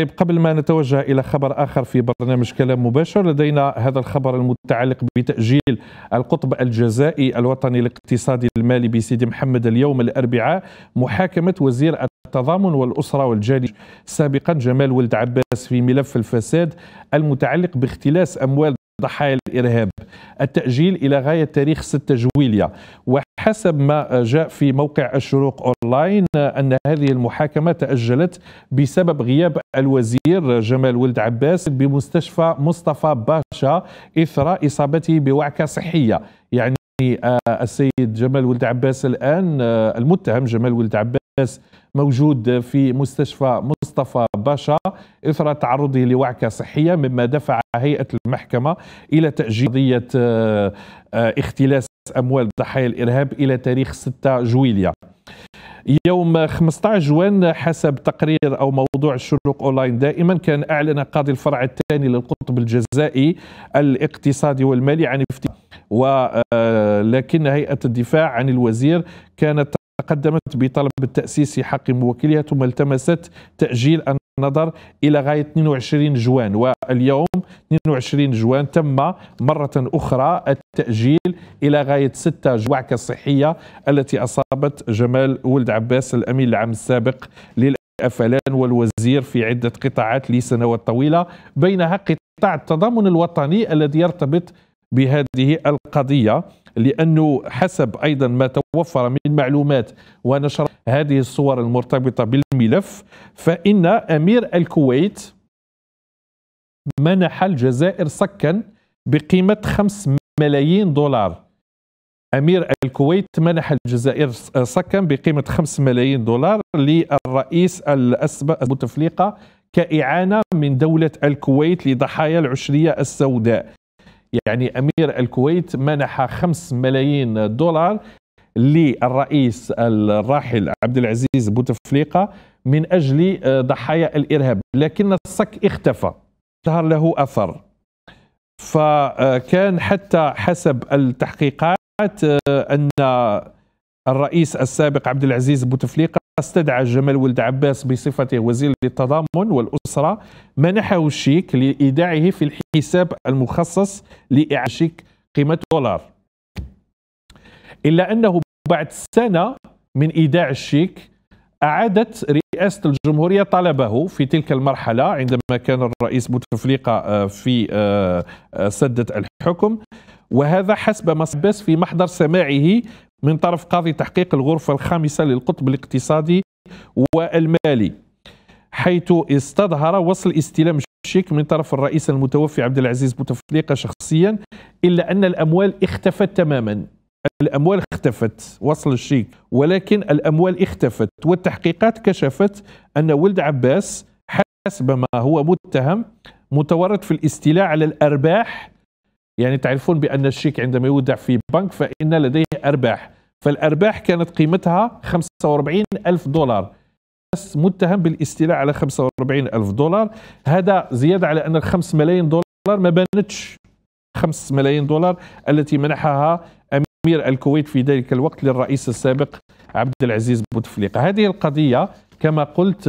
طيب قبل ما نتوجه إلى خبر آخر في برنامج كلام مباشر لدينا هذا الخبر المتعلق بتأجيل القطب الجزائي الوطني الاقتصادي المالي بسيدي محمد اليوم الأربعاء محاكمة وزير التضامن والأسرة والجالي سابقا جمال ولد عباس في ملف الفساد المتعلق باختلاس أموال ضحايا الإرهاب التأجيل إلى غاية تاريخ 6 جويلية وحسب ما جاء في موقع الشروق أونلاين أن هذه المحاكمة تأجلت بسبب غياب الوزير جمال ولد عباس بمستشفى مصطفى باشا إثر إصابته بوعكة صحية يعني آه، السيد جمال ولد عباس الآن آه، المتهم جمال ولد عباس موجود في مستشفى مصطفى باشا إثر تعرضه لوعكة صحية مما دفع هيئة المحكمة إلى تأجيل قضية آه، اختلاس أموال ضحايا الإرهاب إلى تاريخ 6 جويليا يوم 15 جوان حسب تقرير أو موضوع الشروق أونلاين دائما كان أعلن قاضي الفرع الثاني للقطب الجزائي الاقتصادي والمالي عن افتتاح ولكن آه، هيئة الدفاع عن الوزير كانت تقدمت بطلب التأسيس حق موكلها ثم التمست تأجيل النظر الى غايه 22 جوان واليوم 22 جوان تم مره اخرى التاجيل الى غايه 6 جوعكه صحيه التي اصابت جمال ولد عباس الامين العام السابق للافلان والوزير في عده قطاعات لسنوات طويله بينها قطاع التضامن الوطني الذي يرتبط بهذه القضيه لانه حسب ايضا ما توفر من معلومات ونشر هذه الصور المرتبطه بال الملف فإن أمير الكويت منح الجزائر صكا بقيمة 5 ملايين دولار أمير الكويت منح الجزائر آه، صكا بقيمة 5 ملايين دولار للرئيس الأسبق بوتفليقة كإعانة من دولة الكويت لضحايا العشرية السوداء يعني أمير الكويت منح 5 ملايين دولار للرئيس الراحل عبد العزيز بوتفليقة من أجل آه، ضحايا الإرهاب لكن الصك اختفى ظهر له أثر فكان حتى حسب التحقيقات آه، أن الرئيس السابق عبد العزيز بوتفليقة استدعى جمال ولد عباس بصفته وزير للتضامن والأسرة منحه الشيك لإيداعه في الحساب المخصص لإعادة شيك قيمة دولار إلا أنه بعد سنة من إيداع الشيك أعادت رئاسة الجمهورية طلبه في تلك المرحلة عندما كان الرئيس بوتفليقة آه، في آه، آه، سدة الحكم وهذا حسب ما بس في محضر سماعه من طرف قاضي تحقيق الغرفة الخامسة للقطب الاقتصادي والمالي حيث استظهر وصل استلام الشيك من طرف الرئيس المتوفي عبد العزيز بوتفليقة شخصيا إلا أن الأموال اختفت تماما الأموال اختفت وصل الشيك ولكن الأموال اختفت والتحقيقات كشفت أن ولد عباس حسب ما هو متهم متورط في الاستيلاء على الأرباح يعني تعرفون بأن الشيك عندما يودع في بنك فإن لديه أرباح فالأرباح كانت قيمتها 45 ألف دولار متهم بالاستيلاء على 45 ألف دولار هذا زيادة على أن 5 ملايين دولار ما بانتش 5 ملايين دولار التي منحها أمير الكويت في ذلك الوقت للرئيس السابق عبد العزيز بوتفليقة هذه القضية كما قلت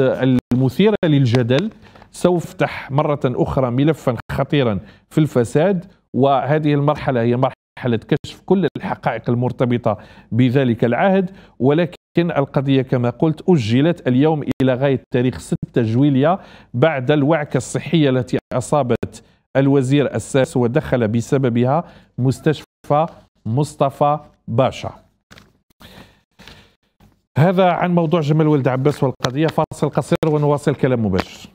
المثيرة للجدل سوفتح مرة أخرى ملفا خطيرا في الفساد وهذه المرحلة هي مرحلة كشف كل الحقائق المرتبطة بذلك العهد ولكن القضية كما قلت أجلت اليوم إلى غاية تاريخ 6 جويلية بعد الوعكة الصحية التي أصابت الوزير السادس ودخل بسببها مستشفى مصطفى باشا هذا عن موضوع جمال ولد عباس والقضية فاصل قصير ونواصل كلام مباشر